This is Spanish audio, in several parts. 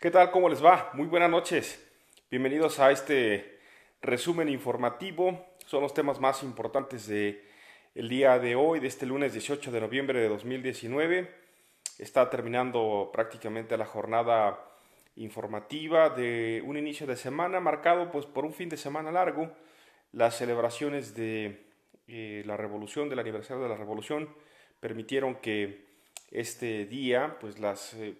¿Qué tal? ¿Cómo les va? Muy buenas noches. Bienvenidos a este resumen informativo. Son los temas más importantes del el día de hoy, de este lunes 18 de noviembre de 2019. Está terminando prácticamente la jornada informativa de un inicio de semana marcado pues por un fin de semana largo. Las celebraciones de eh, la revolución, del aniversario de la revolución, permitieron que este día, pues las eh,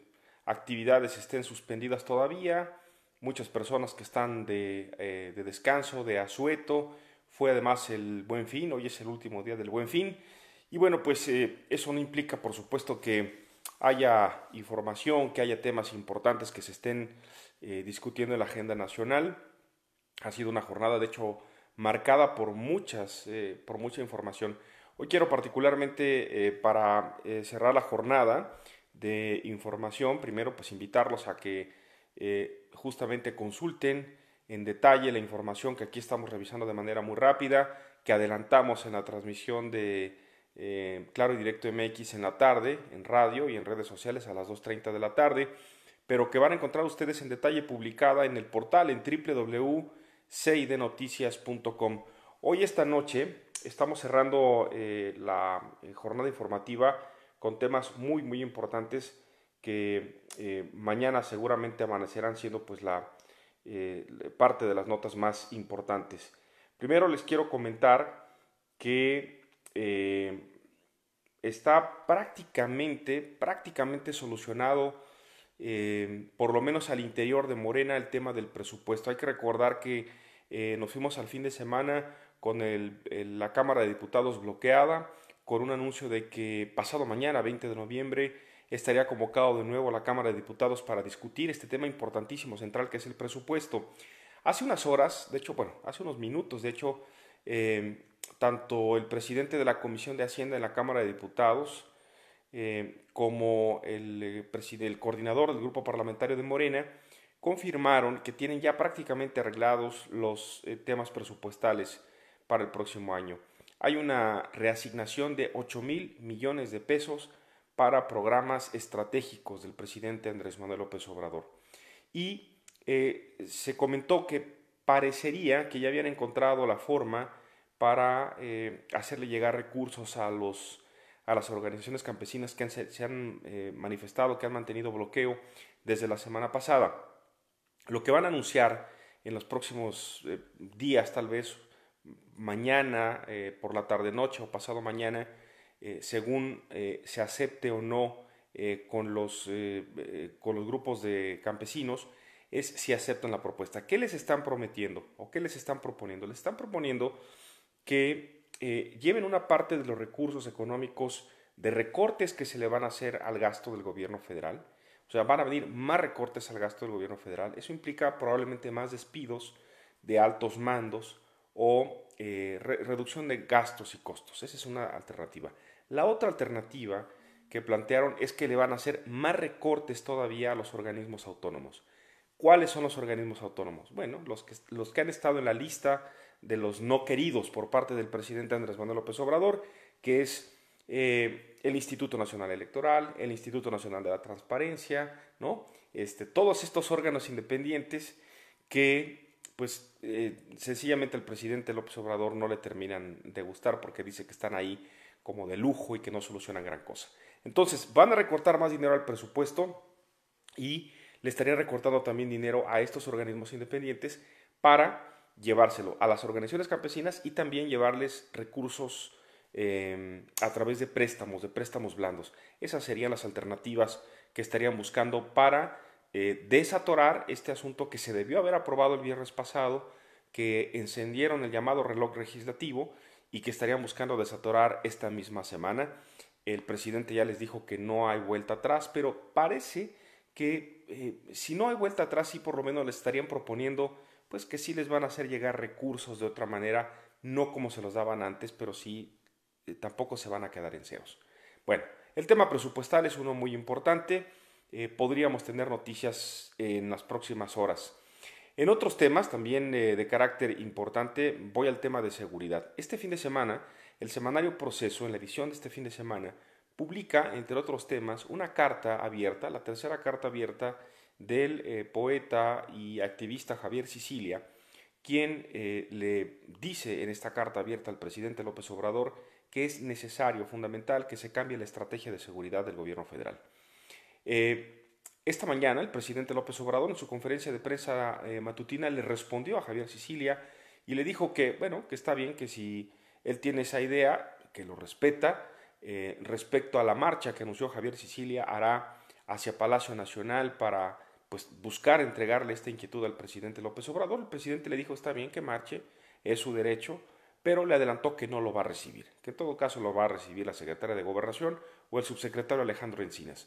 actividades estén suspendidas todavía, muchas personas que están eh, de, descanso, de asueto, fue además el buen fin, hoy es el último día del buen fin, y bueno, pues eh, eso no implica por supuesto que haya información, que haya temas importantes que se estén eh, discutiendo en la agenda nacional. Ha sido una jornada, de hecho, marcada por muchas, por mucha información. Hoy quiero particularmente, para cerrar la jornada, de información, primero pues invitarlos a que eh, justamente consulten en detalle la información que aquí estamos revisando de manera muy rápida, que adelantamos en la transmisión de eh, Claro y Directo MX en la tarde, en radio y en redes sociales a las 2.30 de la tarde, pero que van a encontrar ustedes en detalle publicada en el portal en www.cidenoticias.com. Hoy esta noche estamos cerrando eh, la jornada informativa con temas muy, muy importantes que eh, mañana seguramente amanecerán siendo pues la eh, parte de las notas más importantes. Primero les quiero comentar que eh, está prácticamente, prácticamente solucionado, por lo menos al interior de Morena, el tema del presupuesto. Hay que recordar que nos fuimos al fin de semana con la Cámara de Diputados bloqueada, con un anuncio de que pasado mañana, 20 de noviembre, estaría convocado de nuevo a la Cámara de Diputados para discutir este tema importantísimo central que es el presupuesto. Hace unas horas, de hecho, bueno, hace unos minutos, de hecho, em, tanto el presidente de la Comisión de Hacienda de la Cámara de Diputados em, como eh, el, coordinador del Grupo Parlamentario de Morena confirmaron que tienen ya prácticamente arreglados los eh, temas presupuestales para el próximo año. Hay una reasignación de 8 mil millones de pesos para programas estratégicos del presidente Andrés Manuel López Obrador. Y eh, se comentó que parecería que ya habían encontrado la forma para eh, hacerle llegar recursos a, las organizaciones campesinas que se han eh, manifestado, que han mantenido bloqueo desde la semana pasada. Lo que van a anunciar en los próximos días, tal vez, mañana, eh, por la tarde noche o pasado mañana, eh, según eh, se acepte o no con, los, con los grupos de campesinos, es si aceptan la propuesta. ¿Qué les están prometiendo o qué les están proponiendo? Les están proponiendo que lleven una parte de los recursos económicos de recortes que se le van a hacer al gasto del gobierno federal. O sea, van a venir más recortes al gasto del gobierno federal. Eso implica probablemente más despidos de altos mandos, o eh, reducción de gastos y costos. Esa es una alternativa. La otra alternativa que plantearon es que le van a hacer más recortes todavía a los organismos autónomos. ¿Cuáles son los organismos autónomos? Bueno, los que, los que han estado en la lista de los no queridos por parte del presidente Andrés Manuel López Obrador, que es eh, el Instituto Nacional Electoral, el Instituto Nacional de la Transparencia, ¿no? Este, todos estos órganos independientes que pues eh, sencillamente al presidente López Obrador no le terminan de gustar porque dice que están ahí como de lujo y que no solucionan gran cosa. Entonces, van a recortar más dinero al presupuesto y le estarían recortando también dinero a estos organismos independientes para llevárselo a las organizaciones campesinas y también llevarles recursos em, a través de préstamos, de préstamos blandos. Esas serían las alternativas que estarían buscando para eh, desatorar este asunto que se debió haber aprobado el viernes pasado, que encendieron el llamado reloj legislativo y que estarían buscando desatorar esta misma semana. El presidente ya les dijo que no hay vuelta atrás, pero parece que eh, si no hay vuelta atrás, sí por lo menos les estarían proponiendo pues que sí les van a hacer llegar recursos de otra manera, no como se los daban antes, pero sí eh, tampoco se van a quedar en ceros. Bueno, el tema presupuestal es uno muy importante. Eh, podríamos tener noticias en las próximas horas. En otros temas también eh, de carácter importante, voy al tema de seguridad. Este fin de semana, el semanario Proceso, en la edición de este fin de semana, publica, entre otros temas, una carta abierta, la tercera carta abierta del eh, poeta y activista Javier Sicilia, quien le dice en esta carta abierta al presidente López Obrador que es necesario, fundamental, que se cambie la estrategia de seguridad del gobierno federal. Eh, esta mañana el presidente López Obrador en su conferencia de prensa eh, matutina le respondió a Javier Sicilia y le dijo que, bueno, que está bien, que si él tiene esa idea, que lo respeta. Eh, respecto a la marcha que anunció Javier Sicilia, hará hacia Palacio Nacional para pues, buscar entregarle esta inquietud al presidente López Obrador. El presidente le dijo, está bien que marche, es su derecho, pero le adelantó que no lo va a recibir, que en todo caso lo va a recibir la secretaria de Gobernación o el subsecretario Alejandro Encinas.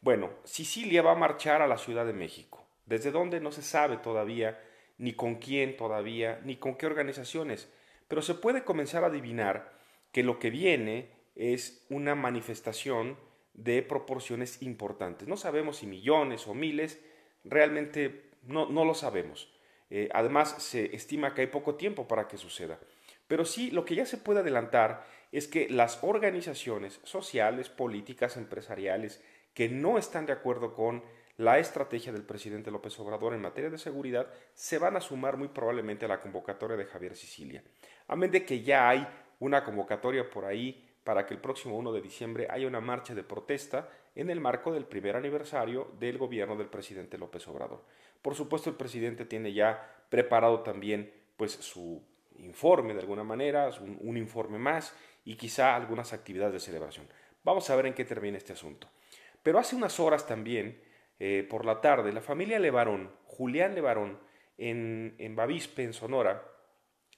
Bueno, Sicilia va a marchar a la Ciudad de México, desde dónde no se sabe todavía, ni con quién todavía, ni con qué organizaciones, pero se puede comenzar a adivinar que lo que viene es una manifestación de proporciones importantes. No sabemos si millones o miles, realmente no, lo sabemos. Eh, además, se estima que hay poco tiempo para que suceda. Pero sí, lo que ya se puede adelantar es que las organizaciones sociales, políticas, empresariales, que no están de acuerdo con la estrategia del presidente López Obrador en materia de seguridad se van a sumar muy probablemente a la convocatoria de Javier Sicilia. Amén de que ya hay una convocatoria por ahí para que el próximo 1 de diciembre haya una marcha de protesta en el marco del primer aniversario del gobierno del presidente López Obrador. Por supuesto, el presidente tiene ya preparado también pues su informe de alguna manera, un informe más y quizá algunas actividades de celebración. Vamos a ver en qué termina este asunto. Pero hace unas horas también, eh, por la tarde, la familia Levarón, Julián Levarón, en, en Bavispe, en Sonora,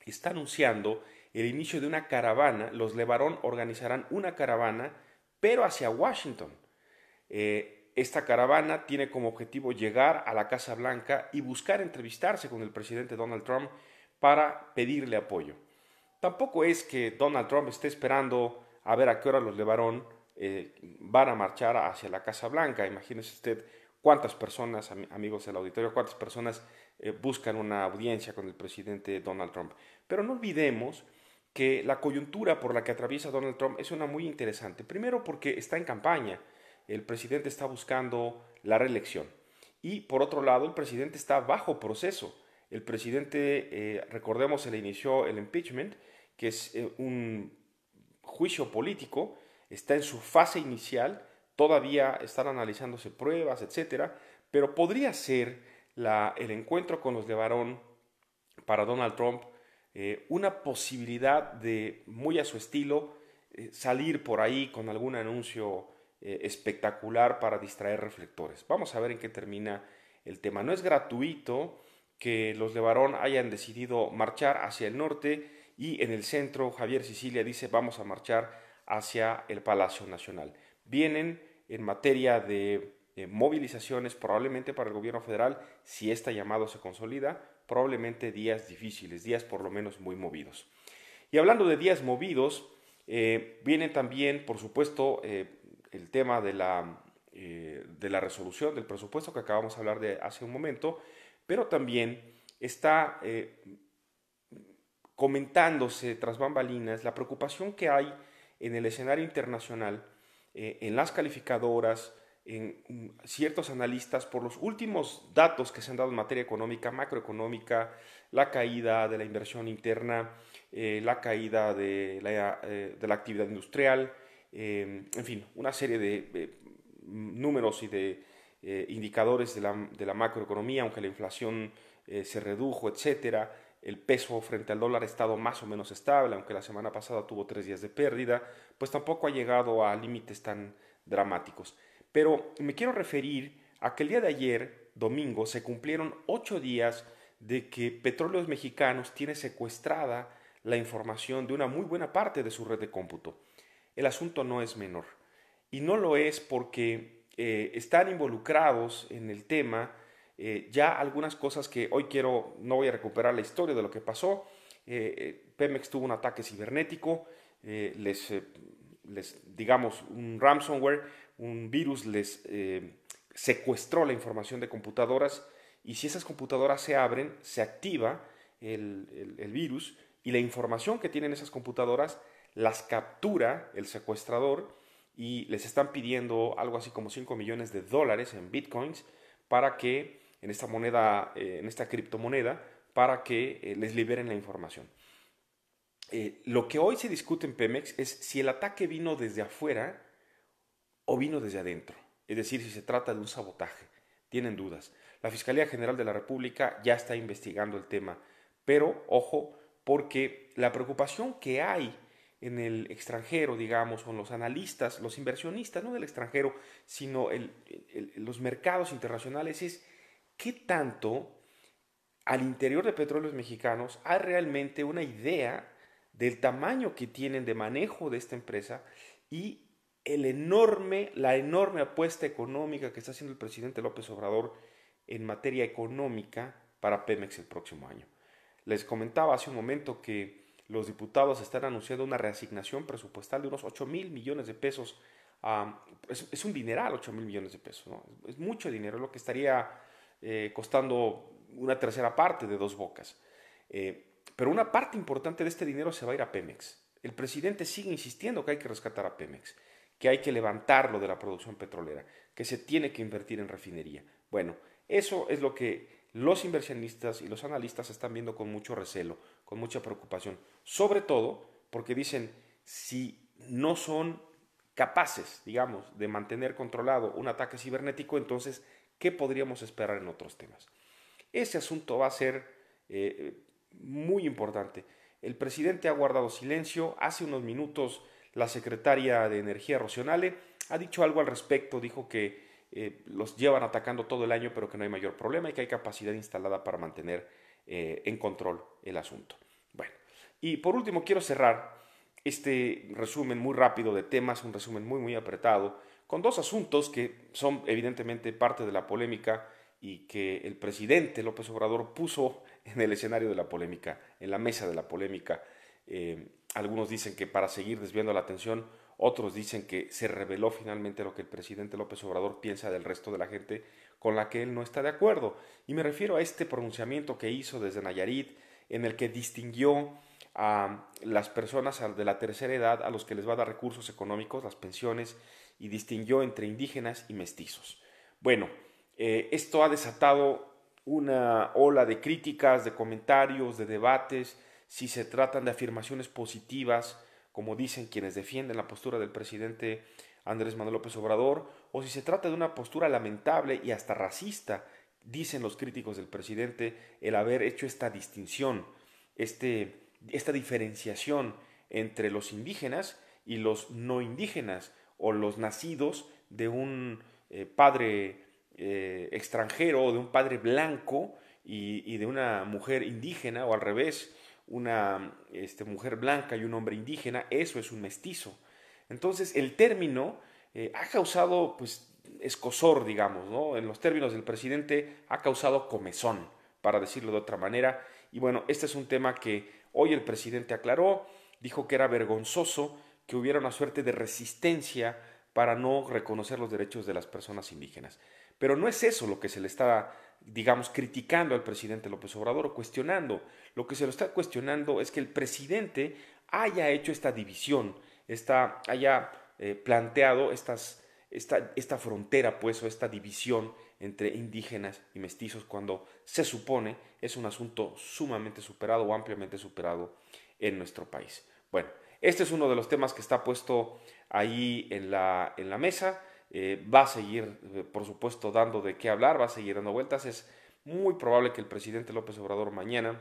está anunciando el inicio de una caravana. Los Levarón organizarán una caravana, pero hacia Washington. Eh, esta caravana tiene como objetivo llegar a la Casa Blanca y buscar entrevistarse con el presidente Donald Trump para pedirle apoyo. Tampoco es que Donald Trump esté esperando a ver a qué hora los Levarón eh, van a marchar hacia la Casa Blanca. Imagínese usted cuántas personas, amigos del auditorio, cuántas personas eh, buscan una audiencia con el presidente Donald Trump. Pero no olvidemos que la coyuntura por la que atraviesa Donald Trump es una muy interesante. Primero porque está en campaña, el presidente está buscando la reelección. Y por otro lado, el presidente está bajo proceso. El presidente, eh, recordemos, se le inició el impeachment, que es un juicio político está en su fase inicial, todavía están analizándose pruebas, etcétera, pero podría ser el encuentro con los de Barón para Donald Trump eh, una posibilidad de, muy a su estilo, eh, salir por ahí con algún anuncio eh, espectacular para distraer reflectores. Vamos a ver en qué termina el tema. No es gratuito que los de Barón hayan decidido marchar hacia el norte y en el centro Javier Sicilia dice vamos a marchar hacia el Palacio Nacional. Vienen en materia de eh, movilizaciones probablemente para el gobierno federal, si esta llamado se consolida, probablemente días difíciles, días por lo menos muy movidos. Y hablando de días movidos, eh, viene también, por supuesto, eh, el tema de la, de la resolución del presupuesto que acabamos de hablar de hace un momento, pero también está comentándose tras bambalinas la preocupación que hay en el escenario internacional, eh, en las calificadoras, en mm, ciertos analistas por los últimos datos que se han dado en materia económica, macroeconómica, la caída de la inversión interna, eh, la caída de la, eh, actividad industrial, en fin, una serie de mm, números y de indicadores de la, de la, macroeconomía, aunque la inflación se redujo, etcétera el peso frente al dólar ha estado más o menos estable, aunque la semana pasada tuvo tres días de pérdida, pues tampoco ha llegado a límites tan dramáticos. Pero me quiero referir a que el día de ayer, domingo, se cumplieron ocho días de que Petróleos Mexicanos tiene secuestrada la información de una muy buena parte de su red de cómputo. El asunto no es menor. Y no lo es porque eh, están involucrados en el tema eh, ya algunas cosas que hoy quiero, no voy a recuperar la historia de lo que pasó. Eh, eh, Pemex tuvo un ataque cibernético, les, digamos, un ransomware, un virus les secuestró la información de computadoras y si esas computadoras se abren, se activa el, el virus y la información que tienen esas computadoras las captura el secuestrador y les están pidiendo algo así como 5 millones de dólares en bitcoins para que en esta moneda, eh, en esta criptomoneda, para que eh, les liberen la información. Eh, lo que hoy se discute en Pemex es si el ataque vino desde afuera o vino desde adentro, es decir, si se trata de un sabotaje. Tienen dudas. La Fiscalía General de la República ya está investigando el tema, pero ojo, porque la preocupación que hay en el extranjero, digamos, con los analistas, los inversionistas, no del extranjero, sino el, los mercados internacionales, es ¿qué tanto al interior de petróleos mexicanos hay realmente una idea del tamaño que tienen de manejo de esta empresa y el enorme, la enorme apuesta económica que está haciendo el presidente López Obrador en materia económica para Pemex el próximo año. Les comentaba hace un momento que los diputados están anunciando una reasignación presupuestal de unos 8 mil millones de pesos. es, un dineral 8 mil millones de pesos, ¿no? es, es mucho dinero, es lo que estaría eh, costando una tercera parte de dos bocas. Eh, pero una parte importante de este dinero se va a ir a Pemex. El presidente sigue insistiendo que hay que rescatar a Pemex, que hay que levantarlo de la producción petrolera, que se tiene que invertir en refinería. Bueno, eso es lo que los inversionistas y los analistas están viendo con mucho recelo, con mucha preocupación, sobre todo porque dicen, si no son capaces, digamos, de mantener controlado un ataque cibernético, entonces ¿Qué podríamos esperar en otros temas? Ese asunto va a ser eh, muy importante. El presidente ha guardado silencio. Hace unos minutos la secretaria de Energía Rocionale ha dicho algo al respecto. Dijo que eh, los llevan atacando todo el año, pero que no hay mayor problema y que hay capacidad instalada para mantener eh, en control el asunto. Bueno, y por último quiero cerrar este resumen muy rápido de temas, un resumen muy muy apretado con dos asuntos que son evidentemente parte de la polémica y que el presidente López Obrador puso en el escenario de la polémica, en la mesa de la polémica. Eh, algunos dicen que para seguir desviando la atención, otros dicen que se reveló finalmente lo que el presidente López Obrador piensa del resto de la gente con la que él no está de acuerdo. Y me refiero a este pronunciamiento que hizo desde Nayarit, en el que distinguió a las personas de la tercera edad a los que les va a dar recursos económicos, las pensiones, y distinguió entre indígenas y mestizos. Bueno, eh, esto ha desatado una ola de críticas, de comentarios, de debates, si se tratan de afirmaciones positivas, como dicen quienes defienden la postura del presidente Andrés Manuel López Obrador, o si se trata de una postura lamentable y hasta racista, dicen los críticos del presidente, el haber hecho esta distinción, este, esta diferenciación entre los indígenas y los no indígenas, o los nacidos de un eh, padre eh, extranjero o de un padre blanco y, de una mujer indígena o al revés, una este, mujer blanca y un hombre indígena, eso es un mestizo. Entonces el término eh, ha causado pues escosor, digamos, ¿no? En los términos del presidente ha causado comezón, para decirlo de otra manera. Y bueno, este es un tema que hoy el presidente aclaró, dijo que era vergonzoso que hubiera una suerte de resistencia para no reconocer los derechos de las personas indígenas. Pero no es eso lo que se le está, digamos, criticando al presidente López Obrador o cuestionando. Lo que se lo está cuestionando es que el presidente haya hecho esta división, haya eh, planteado esta, esta frontera, pues, o esta división entre indígenas y mestizos cuando se supone es un asunto sumamente superado o ampliamente superado en nuestro país. Bueno, este es uno de los temas que está puesto ahí en la, mesa. Eh, va a seguir, eh, por supuesto, dando de qué hablar, va a seguir dando vueltas. Es muy probable que el presidente López Obrador mañana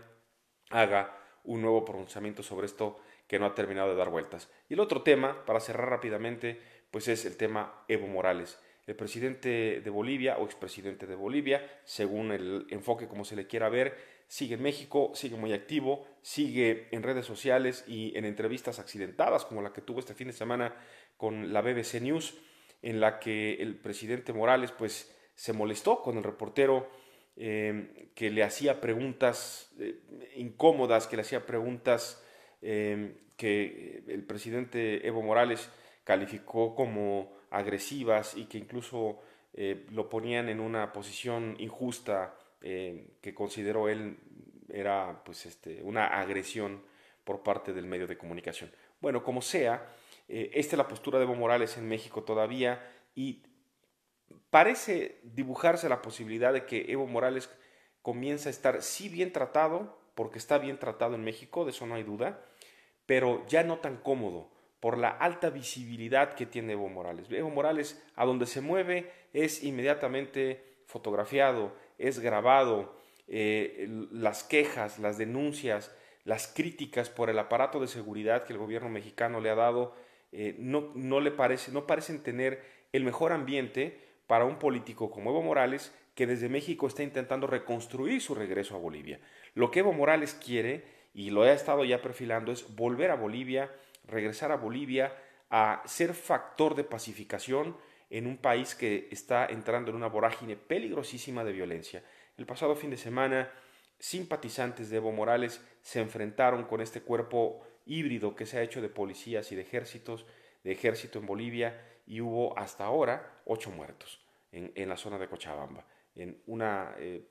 haga un nuevo pronunciamiento sobre esto que no ha terminado de dar vueltas. Y el otro tema, para cerrar rápidamente, pues es el tema Evo Morales el presidente de Bolivia o expresidente de Bolivia, según el enfoque como se le quiera ver, sigue en México, sigue muy activo, sigue en redes sociales y en entrevistas accidentadas como la que tuvo este fin de semana con la BBC News, en la que el presidente Morales pues se molestó con el reportero em, que le hacía preguntas eh, incómodas, que le hacía preguntas em, que el presidente Evo Morales calificó como agresivas y que incluso eh, lo ponían en una posición injusta eh, que consideró él era pues este, una agresión por parte del medio de comunicación. Bueno, como sea, eh, esta es la postura de Evo Morales en México todavía y parece dibujarse la posibilidad de que Evo Morales comienza a estar sí bien tratado, porque está bien tratado en México, de eso no hay duda, pero ya no tan cómodo por la alta visibilidad que tiene Evo Morales. Evo Morales a donde se mueve es inmediatamente fotografiado, es grabado, eh, las quejas, las denuncias, las críticas por el aparato de seguridad que el gobierno mexicano le ha dado, eh, no, le parece, no parecen tener el mejor ambiente para un político como Evo Morales, que desde México está intentando reconstruir su regreso a Bolivia. Lo que Evo Morales quiere, y lo ha estado ya perfilando, es volver a Bolivia, regresar a Bolivia a ser factor de pacificación en un país que está entrando en una vorágine peligrosísima de violencia. El pasado fin de semana, simpatizantes de Evo Morales se enfrentaron con este cuerpo híbrido que se ha hecho de policías y de ejércitos, de ejército en Bolivia, y hubo hasta ahora ocho muertos en, en la zona de Cochabamba en una eh,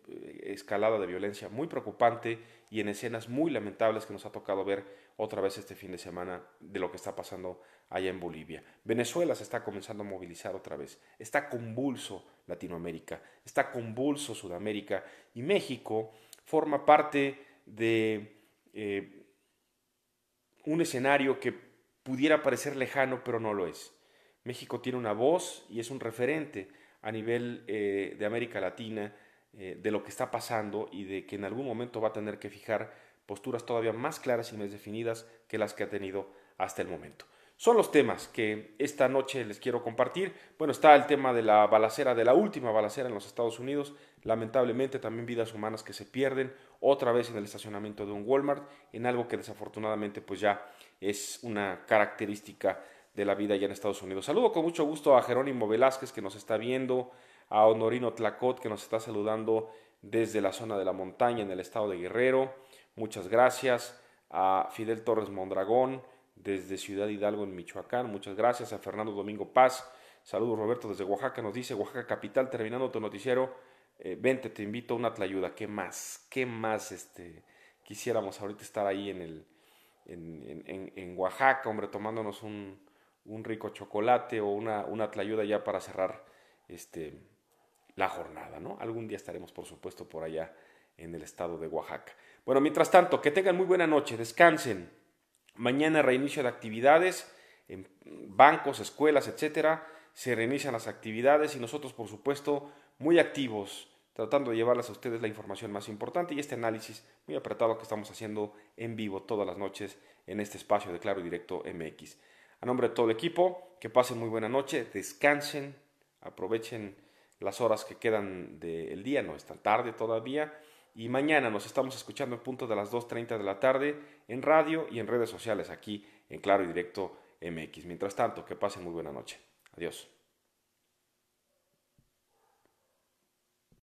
escalada de violencia muy preocupante y en escenas muy lamentables que nos ha tocado ver otra vez este fin de semana de lo que está pasando allá en Bolivia. Venezuela se está comenzando a movilizar otra vez. Está convulso Latinoamérica, está convulso Sudamérica y México forma parte de eh, un escenario que pudiera parecer lejano, pero no lo es. México tiene una voz y es un referente a nivel eh, de América Latina eh, de lo que está pasando y de que en algún momento va a tener que fijar posturas todavía más claras y más definidas que las que ha tenido hasta el momento. Son los temas que esta noche les quiero compartir. Bueno, está el tema de la balacera, de la última balacera en los Estados Unidos. Lamentablemente también vidas humanas que se pierden otra vez en el estacionamiento de un Walmart, en algo que desafortunadamente pues ya es una característica de la vida allá en Estados Unidos. Saludo con mucho gusto a Jerónimo Velázquez que nos está viendo, a Honorino Tlacot que nos está saludando desde la zona de la montaña en el estado de Guerrero. Muchas gracias a Fidel Torres Mondragón desde Ciudad Hidalgo en Michoacán. Muchas gracias a Fernando Domingo Paz. Saludos Roberto desde Oaxaca. Nos dice Oaxaca Capital, terminando tu noticiero. Eh, vente, te invito a una tlayuda. ¿Qué más? ¿Qué más este, quisiéramos ahorita estar ahí en, el, en Oaxaca, hombre, tomándonos un, un rico chocolate o una, una tlayuda ya para cerrar este, la jornada, ¿no? Algún día estaremos, por supuesto, por allá en el estado de Oaxaca. Bueno, mientras tanto, que tengan muy buena noche, descansen. Mañana reinicio de actividades en bancos, escuelas, etcétera. Se reinician las actividades y nosotros, por supuesto, muy activos, tratando de llevarles a ustedes la información más importante y este análisis muy apretado que estamos haciendo en vivo todas las noches en este espacio de Claro Directo MX. En nombre de todo el equipo, que pasen muy buena noche, descansen, aprovechen las horas que quedan del día, no es tan tarde todavía. Y mañana nos estamos escuchando a punto de las 2.30 de la tarde en radio y en redes sociales aquí en Claro y Directo MX. Mientras tanto, que pasen muy buena noche. Adiós.